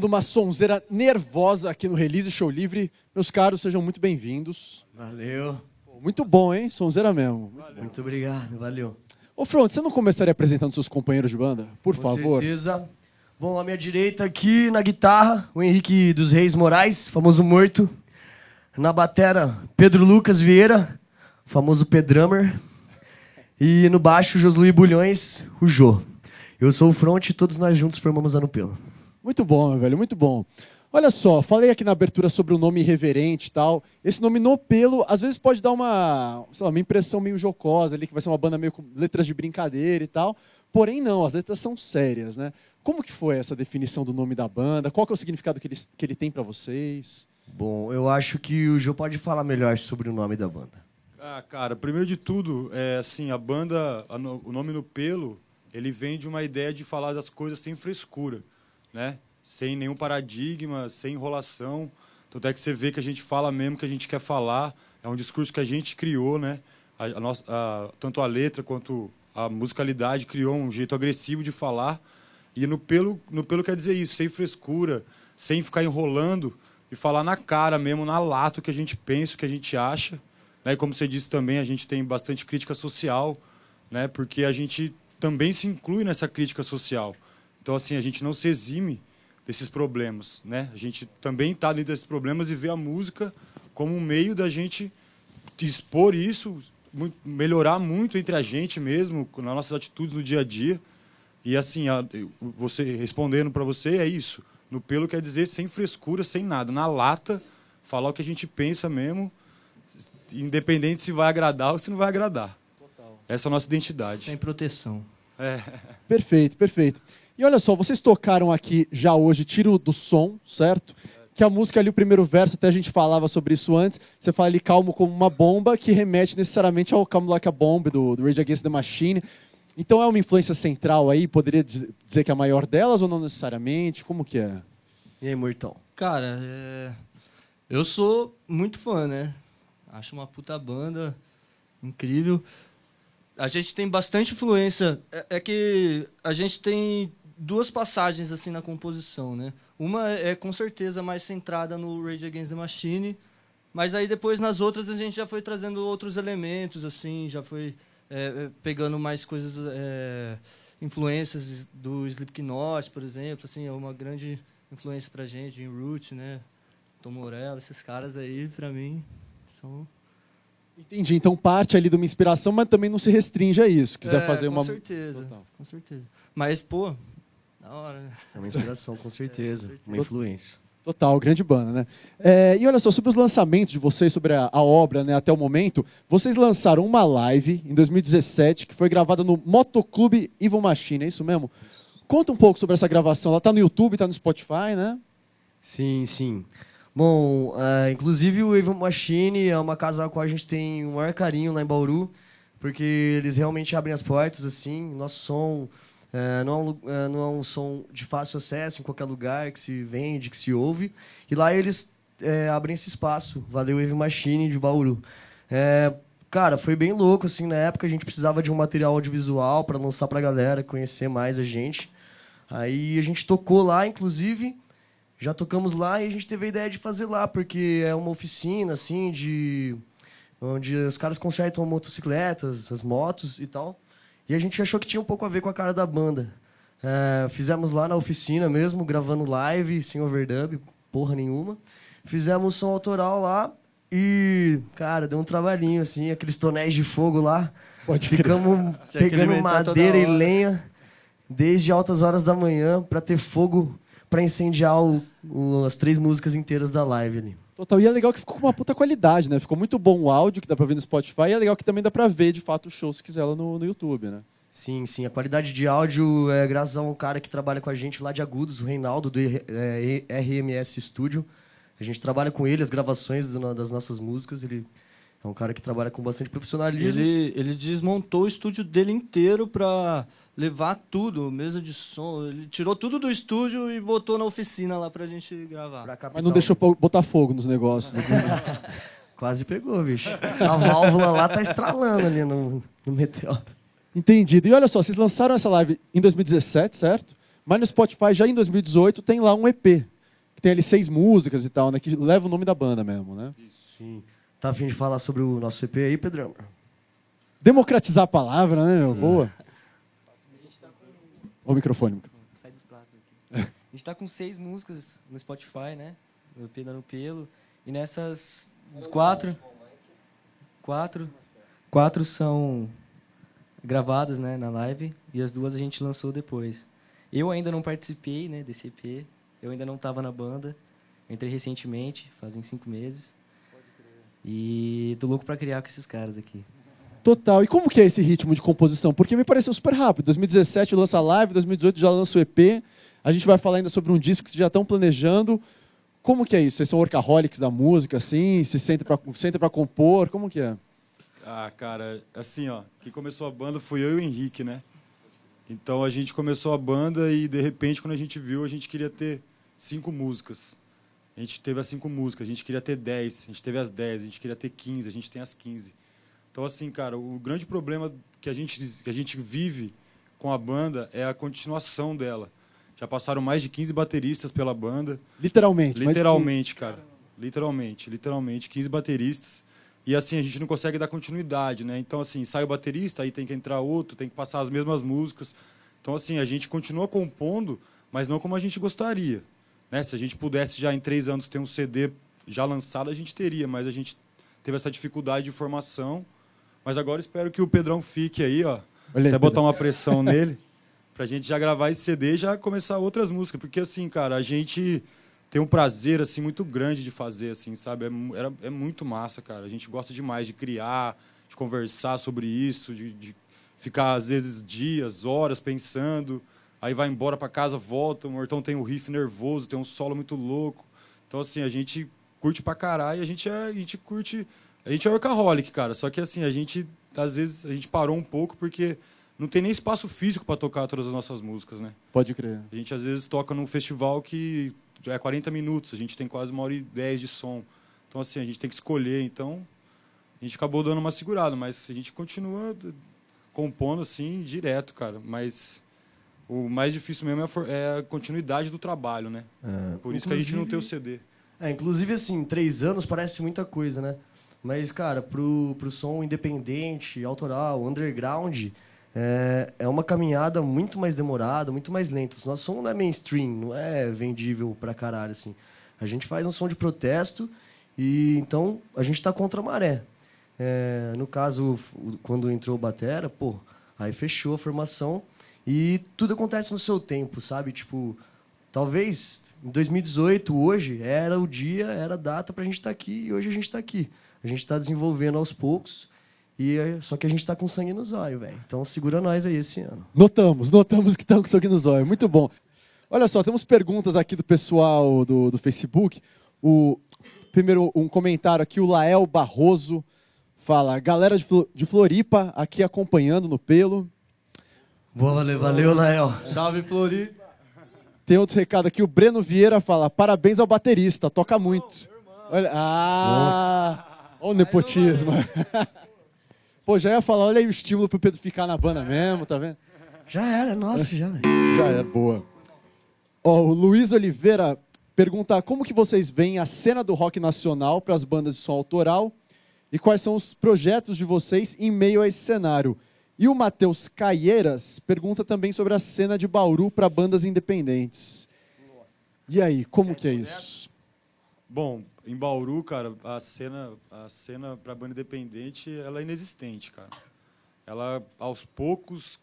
De uma sonzeira nervosa aqui no Release Show Livre. Meus caros, sejam muito bem-vindos. Valeu. Muito bom, hein? Sonzeira mesmo. Muito, muito obrigado, valeu. Ô, Front, você não começaria apresentando seus companheiros de banda? Por Com favor. Com certeza. Bom, à minha direita aqui na guitarra, o Henrique dos Reis Moraes, famoso morto. Na batera, Pedro Lucas Vieira, famoso Pedrummer. E no baixo, Josluí Bulhões, o Jô. Eu sou o Front e todos nós juntos formamos a Nupelo. Muito bom, meu velho, muito bom. Olha só, falei aqui na abertura sobre o nome irreverente e tal. Esse nome no pelo, às vezes pode dar uma, lá, uma impressão meio jocosa ali, que vai ser uma banda meio com letras de brincadeira e tal. Porém, não, as letras são sérias, né? Como que foi essa definição do nome da banda? Qual é o significado que ele, que ele tem para vocês? Bom, eu acho que o João pode falar melhor sobre o nome da banda. Ah, cara, primeiro de tudo, é assim, a banda, a no, o nome no pelo, ele vem de uma ideia de falar das coisas sem frescura, né? sem nenhum paradigma, sem enrolação. Tanto é que você vê que a gente fala mesmo que a gente quer falar. É um discurso que a gente criou, né? A, a nossa, a, tanto a letra quanto a musicalidade criou um jeito agressivo de falar. E no pelo, no pelo quer dizer isso, sem frescura, sem ficar enrolando e falar na cara mesmo, na lata, o que a gente pensa, o que a gente acha. Né? E como você disse também, a gente tem bastante crítica social, né? porque a gente também se inclui nessa crítica social. Então, assim, a gente não se exime desses problemas, né? A gente também está dentro desses problemas e vê a música como um meio da gente expor isso, melhorar muito entre a gente mesmo, nas nossas atitudes no dia a dia. E assim, você respondendo para você é isso. No pelo quer dizer sem frescura, sem nada, na lata, falar o que a gente pensa mesmo, independente se vai agradar ou se não vai agradar. Total. Essa é a nossa identidade. Sem proteção. É. Perfeito, perfeito. E olha só, vocês tocaram aqui já hoje, tiro do som, certo? Que a música ali, o primeiro verso, até a gente falava sobre isso antes, você fala ali calmo como uma bomba, que remete necessariamente ao Calm Like a Bomb, do, do Rage Against the Machine. Então é uma influência central aí, poderia dizer que é a maior delas ou não necessariamente? Como que é? E aí, Mortão? Cara, é... eu sou muito fã, né? Acho uma puta banda incrível. A gente tem bastante influência. É, é que a gente tem duas passagens assim na composição, né? Uma é com certeza mais centrada no Rage Against the Machine, mas aí depois nas outras a gente já foi trazendo outros elementos assim, já foi é, é pegando mais coisas, é, influências do Slipknot, por exemplo, assim é uma grande influência para gente, em Root, né? Tom Morello, esses caras aí para mim são Entendi. Então parte ali de uma inspiração, mas também não se restringe a isso. Quiser é, fazer com uma. Com certeza. Total. Com certeza. Mas, pô, da hora, né? É uma inspiração, com certeza. É, com certeza. Uma influência. Total, grande banda, né? É, e olha só, sobre os lançamentos de vocês, sobre a, a, obra, né, até o momento, vocês lançaram uma live em 2017 que foi gravada no Motoclube Ivo Machine, é isso mesmo? Conta um pouco sobre essa gravação. Ela tá no YouTube, está no Spotify, né? Sim, sim. Bom, é, inclusive o Ivo Machine é uma casa a qual a gente tem um maior carinho lá em Bauru, porque eles realmente abrem as portas, assim, nosso som eh, não, é um, eh, não é um som de fácil acesso em qualquer lugar que se vende, que se ouve. E lá eles é, abrem esse espaço, Valeu Wave Machine de Bauru. É, cara, foi bem louco, assim, na época a gente precisava de um material audiovisual para lançar para a galera, conhecer mais a gente. Aí a gente tocou lá, inclusive, já tocamos lá e a gente teve a ideia de fazer lá, porque é uma oficina, assim, de... Onde os caras consertam motocicletas, as motos e tal. E a gente achou que tinha um pouco a ver com a cara da banda. É, fizemos lá na oficina mesmo, gravando live, sem overdub, porra nenhuma. Fizemos som autoral lá e, cara, deu um trabalhinho, assim, aqueles tonéis de fogo lá. Pode Ficamos pegando madeira e lenha desde altas horas da manhã para ter fogo para incendiar o, o, as três músicas inteiras da live ali. Total, e é legal que ficou com uma puta qualidade, né? Ficou muito bom o áudio que dá pra ver no Spotify, e é legal que também dá pra ver de fato o show se quiser lá no, no YouTube, né? Sim, sim. A qualidade de áudio é graças a um cara que trabalha com a gente lá de Agudos, o Reinaldo, do é, RMS Studio. A gente trabalha com ele, as gravações das nossas músicas, ele é um cara que trabalha com bastante profissionalismo. Ele, ele desmontou o estúdio dele inteiro para levar tudo, mesa de som. Ele tirou tudo do estúdio e botou na oficina lá pra gente gravar. Pra Mas não deixou botar fogo nos negócios. Né? Quase pegou, bicho. A válvula lá tá estralando ali no, no meteoro. Entendido. E olha só, vocês lançaram essa live em 2017, certo? Mas no Spotify, já em 2018, tem lá um EP. Que tem ali seis músicas e tal, né? Que leva o nome da banda mesmo, né? sim. Tá fim de falar sobre o nosso CP aí, Pedrão? Democratizar a palavra, né? Meu? Boa. O microfone. Sai dos pratos aqui. A gente tá com seis músicas no Spotify, né? No EP Dando Pelo. E nessas quatro, quatro, quatro são gravadas né, na live e as duas a gente lançou depois. Eu ainda não participei né, desse EP, eu ainda não estava na banda, entrei recentemente, fazem cinco meses. E tô louco para criar com esses caras aqui. Total. E como que é esse ritmo de composição? Porque me pareceu super rápido. 2017 lança live, 2018 já lança o EP. A gente vai falar ainda sobre um disco que vocês já estão planejando. Como que é isso? Vocês são workaholics da música, assim? Se sentem para senta para compor? Como que é? Ah, cara, assim, ó. Quem começou a banda fui eu e o Henrique, né? Então a gente começou a banda e, de repente, quando a gente viu, a gente queria ter cinco músicas. A gente teve as cinco músicas, a gente queria ter 10, a gente teve as 10, a gente queria ter 15, a gente tem as 15. Então, assim, cara, o grande problema que a gente, que a gente vive com a banda é a continuação dela. Já passaram mais de 15 bateristas pela banda. Literalmente. Literalmente, que... cara. Literalmente, literalmente, 15 bateristas. E assim, a gente não consegue dar continuidade, né? Então, assim, sai o baterista, aí tem que entrar outro, tem que passar as mesmas músicas. Então, assim, a gente continua compondo, mas não como a gente gostaria. Né? Se a gente pudesse já em três anos ter um CD já lançado, a gente teria, mas a gente teve essa dificuldade de formação. Mas agora espero que o Pedrão fique aí, ó. até botar Pedro. uma pressão nele, para a gente já gravar esse CD e já começar outras músicas. Porque, assim, cara, a gente tem um prazer, assim, muito grande de fazer, assim, sabe? É, era, é muito massa, cara. A gente gosta demais de criar, de conversar sobre isso, de, de ficar, às vezes, dias, horas pensando aí vai embora para casa, volta, o Mortão tem um riff nervoso, tem um solo muito louco. Então, assim, a gente curte pra caralho, a gente é, a gente curte, a gente é workaholic, cara. Só que assim, a gente às vezes a gente parou um pouco porque não tem nem espaço físico para tocar todas as nossas músicas, né? Pode crer. A gente às vezes toca num festival que é 40 minutos, a gente tem quase uma hora e dez de som. Então assim, a gente tem que escolher, então a gente acabou dando uma segurada, mas a gente continua compondo assim direto, cara, mas o mais difícil mesmo é, é a, continuidade do trabalho, né? É, Por isso que a gente não tem o CD. É, inclusive, assim, três anos parece muita coisa, né? Mas, cara, pro, pro som independente, autoral, underground, é, é uma caminhada muito mais demorada, muito mais lenta. O nosso som não é mainstream, não é vendível pra caralho, assim. A gente faz um som de protesto e, então, a gente tá contra a maré. É, no caso, quando entrou o Batera, pô, aí fechou a formação e tudo acontece no seu tempo, sabe? Tipo, talvez em 2018, hoje, era o dia, era a data para a gente estar tá aqui e hoje a gente está aqui. A gente está desenvolvendo aos poucos. E é, só que a gente está com sangue nos olhos, velho. Então segura nós aí esse ano. Notamos, notamos que estão com sangue nos olhos. Muito bom. Olha só, temos perguntas aqui do pessoal do, do Facebook. O primeiro um comentário aqui, o Lael Barroso fala: "Galera de, de Floripa aqui acompanhando no pelo". Boa, valeu, valeu, Lael. Salve, Flori. Tem outro recado aqui, o Breno Vieira fala, parabéns ao baterista, toca muito. Olha, ah, olha o nepotismo. Pô, já ia falar, olha aí o estímulo pro Pedro ficar na banda mesmo, tá vendo? Já era, nossa, já. Já era, é, boa. Ó, o Luiz Oliveira pergunta como que vocês veem a cena do rock nacional para as bandas de som autoral e quais são os projetos de vocês em meio a esse cenário. E o Matheus Caieiras pergunta também sobre a cena de Bauru para bandas independentes. Nossa. E aí, como que é isso? Bom, em Bauru, cara, a cena, a cena para banda independente, ela é inexistente, cara. Ela aos poucos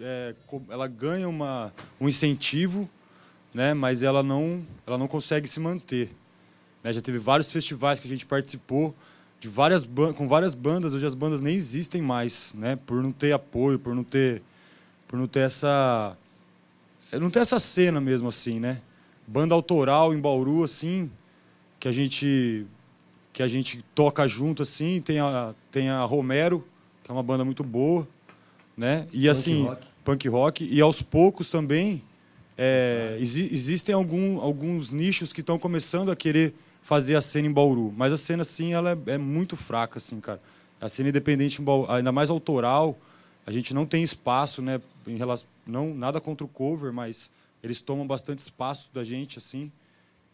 é, ela ganha uma, um incentivo, né, mas ela não, ela não consegue se manter. Né? Já teve vários festivais que a gente participou, de várias com várias bandas, hoje as bandas nem existem mais, né? Por não ter apoio, por não ter por não ter essa eh, não ter essa cena mesmo assim, né? Banda autoral em Bauru assim, que a gente que a gente toca junto assim, tem a tem a Romero, que é uma banda muito boa, né? E punk assim, rock. punk rock e aos poucos também é, exi existem algum, alguns nichos que estão começando a querer fazer a cena em Bauru. Mas a cena, assim, ela é, é muito fraca, assim, cara. A cena independente, ainda mais autoral, a gente não tem espaço, né? Em relação, não, nada contra o cover, mas eles tomam bastante espaço da gente, assim.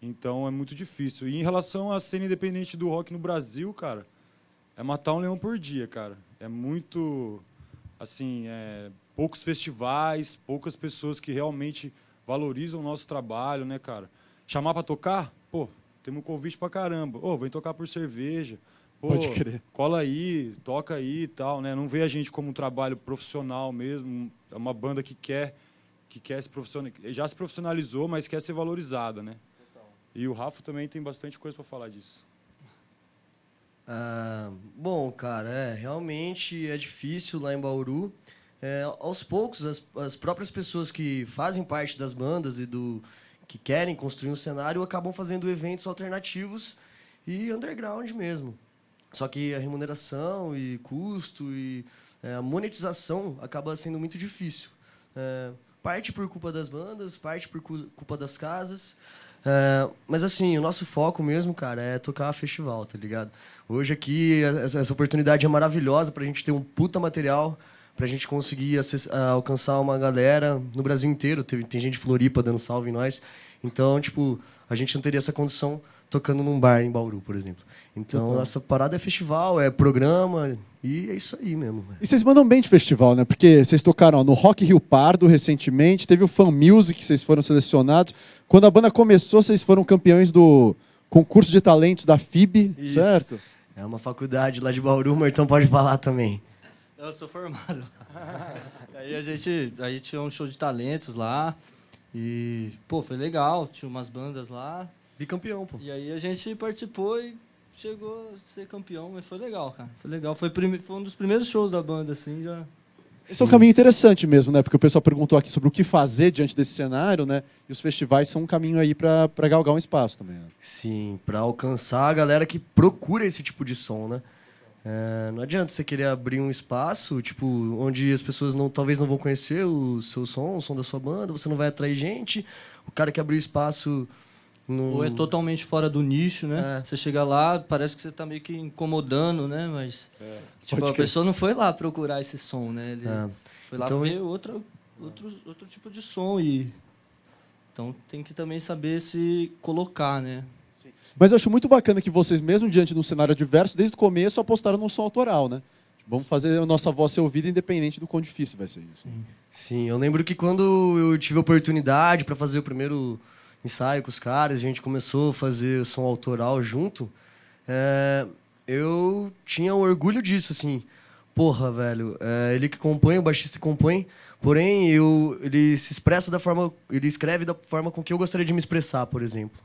Então é muito difícil. E em relação à cena independente do rock no Brasil, cara, é matar um leão por dia, cara. É muito, assim, é, poucos festivais, poucas pessoas que realmente valorizam o nosso trabalho, né, cara? Chamar para tocar, pô, temos convite pra caramba. Ô, oh, vem tocar por cerveja. Pô, Pode crer. cola aí, toca aí e tal, né? Não vê a gente como um trabalho profissional mesmo. É uma banda que quer, que quer se profissionalizar. Já se profissionalizou, mas quer ser valorizada, né? E o Rafa também tem bastante coisa para falar disso. Ah, bom, cara, é, realmente é difícil lá em Bauru. É, aos poucos, as, as próprias pessoas que fazem parte das bandas e do, que querem construir um cenário acabam fazendo eventos alternativos e underground mesmo. Só que a remuneração e custo e é, a monetização acaba sendo muito difícil. É, parte por culpa das bandas, parte por culpa das casas. É, mas assim, o nosso foco mesmo, cara, é tocar festival, tá ligado? Hoje aqui, essa, oportunidade é maravilhosa pra gente ter um puta material para a gente conseguir ah, alcançar uma galera no Brasil inteiro. Tem, tem gente de Floripa dando salve em nós. Então, tipo, a gente não teria essa condição tocando num bar em Bauru, por exemplo. Então, Total. essa parada é festival, é programa, e é isso aí mesmo. E vocês mandam bem de festival, né? Porque vocês tocaram ó, no Rock Rio Pardo recentemente, teve o Fan Music, que vocês foram selecionados. Quando a banda começou, vocês foram campeões do concurso de talentos da FIB, isso. certo? É uma faculdade lá de Bauru, o Martão pode falar também. Eu sou formado. aí a gente, a gente tinha um show de talentos lá. E, pô, foi legal. Tinha umas bandas lá. Bicampeão, pô. E aí a gente participou e chegou a ser campeão. Mas foi legal, cara. Foi legal. Foi, foi um dos primeiros shows da banda, assim, já. Esse Sim. é um caminho interessante mesmo, né? Porque o pessoal perguntou aqui sobre o que fazer diante desse cenário, né? E os festivais são um caminho aí para galgar um espaço também. Né? Sim, para alcançar a galera que procura esse tipo de som, né? É, não adianta você querer abrir um espaço, tipo, onde as pessoas não, talvez não vão conhecer o seu som, o som da sua banda, você não vai atrair gente. O cara que abriu espaço no... Ou é totalmente fora do nicho, né? É. Você chega lá, parece que você está meio que incomodando, né? Mas é. tipo, Pode a que... pessoa não foi lá procurar esse som, né? Ele é. foi lá então, ver eu... outro, outro tipo de som. E... Então tem que também saber se colocar, né? Mas eu acho muito bacana que vocês, mesmo diante de um cenário adverso, desde o começo apostaram no som autoral, né? Vamos fazer a nossa voz ser ouvida independente do quão difícil vai ser isso. Sim, Sim eu lembro que quando eu tive a oportunidade para fazer o primeiro ensaio com os caras, a gente começou a fazer o som autoral junto, é... eu tinha um orgulho disso, assim. Porra, velho, é... ele que compõe, o baixista que compõe, porém eu, ele se expressa da forma, ele escreve da forma com que eu gostaria de me expressar, por exemplo.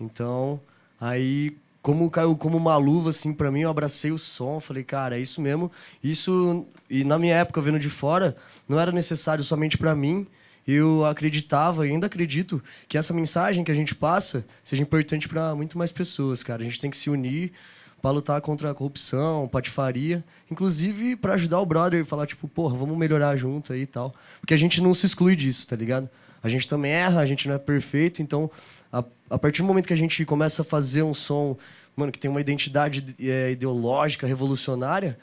Então, aí como caiu como uma luva assim para mim, eu abracei o som, falei, cara, é isso mesmo. Isso e na minha época vendo de fora, não era necessário somente para mim. Eu acreditava e ainda acredito que essa mensagem que a gente passa seja importante para muito mais pessoas, cara. A gente tem que se unir para lutar contra a corrupção, patifaria, inclusive para ajudar o brother e falar tipo, porra, vamos melhorar junto aí e tal, porque a gente não se exclui disso, tá ligado? a gente também erra, a gente não é perfeito, então a, a partir do momento que a gente começa a fazer um som, mano, que tem uma identidade é, ideológica, revolucionária,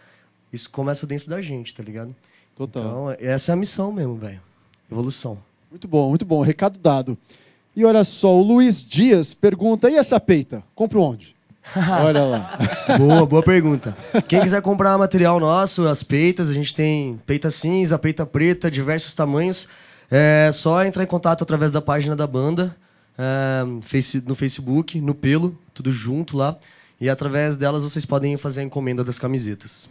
isso começa dentro da gente, tá ligado? Total. Então, essa é a missão mesmo, velho. Evolução. Muito bom, muito bom. Recado dado. E olha só, o Luiz Dias pergunta: e essa peita? Compro onde? olha lá. boa, boa pergunta. Quem quiser comprar material nosso, as peitas, a gente tem peita cinza, peita preta, diversos tamanhos. É só entrar em contato através da página da banda, é, no Facebook, no Pelo, tudo junto lá. E através delas vocês podem fazer a encomenda das camisetas.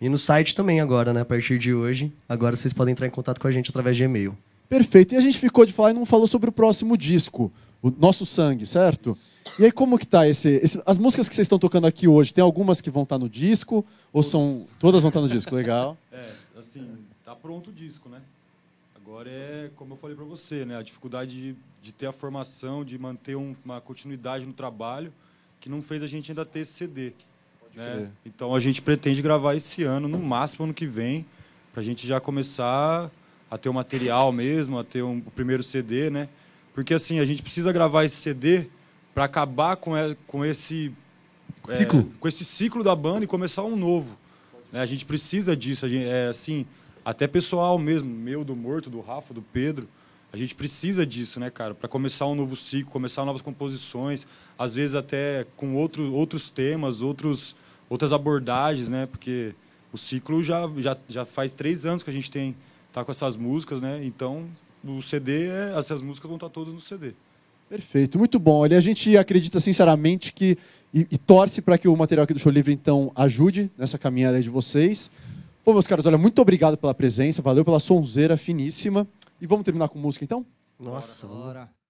E no site também agora, né? A partir de hoje, agora vocês podem entrar em contato com a gente através de e-mail. Perfeito. E a gente ficou de falar e não falou sobre o próximo disco, o Nosso Sangue, certo? E aí como que tá esse, esse as músicas que vocês estão tocando aqui hoje, tem algumas que vão estar tá no disco ou são todas vão estar tá no disco, legal? é, assim, tá pronto o disco, né? Agora é, como eu falei para você, né, a dificuldade de, de ter a formação, de manter um, uma continuidade no trabalho, que não fez a gente ainda ter esse CD. Né? Então a gente pretende gravar esse ano, no máximo ano que vem, para a gente já começar a ter o material mesmo, a ter um, o primeiro CD, né? Porque assim, a gente precisa gravar esse CD para acabar com, com esse é, ciclo. É, com esse ciclo da banda e começar um novo. Né? A gente precisa disso, a gente, é assim, até pessoal mesmo, meu, do Morto, do Rafa, do Pedro. A gente precisa disso, né, cara? Para começar um novo ciclo, começar novas composições, às vezes até com outro, outros temas, outros, outras abordagens, né? Porque o ciclo já, já, já faz três anos que a gente tem tá com essas músicas, né? Então, o CD, é, essas músicas vão estar tá todas no CD. Perfeito, muito bom. Olha, a gente acredita sinceramente que e, e torce para que o material aqui do Show Livre então ajude nessa caminhada de vocês. Bom, meus caros, olha, muito obrigado pela presença, valeu pela sonzeira finíssima. E vamos terminar com música então? Nossa. Bora, bora.